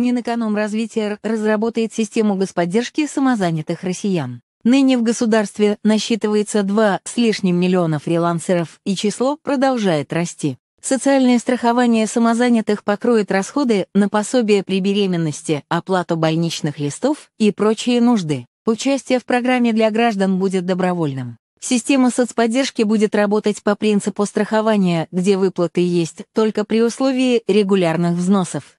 Минэкономразвитие разработает систему господдержки самозанятых россиян. Ныне в государстве насчитывается 2 с лишним миллиона фрилансеров, и число продолжает расти. Социальное страхование самозанятых покроет расходы на пособие при беременности, оплату больничных листов и прочие нужды. Участие в программе для граждан будет добровольным. Система соцподдержки будет работать по принципу страхования, где выплаты есть только при условии регулярных взносов.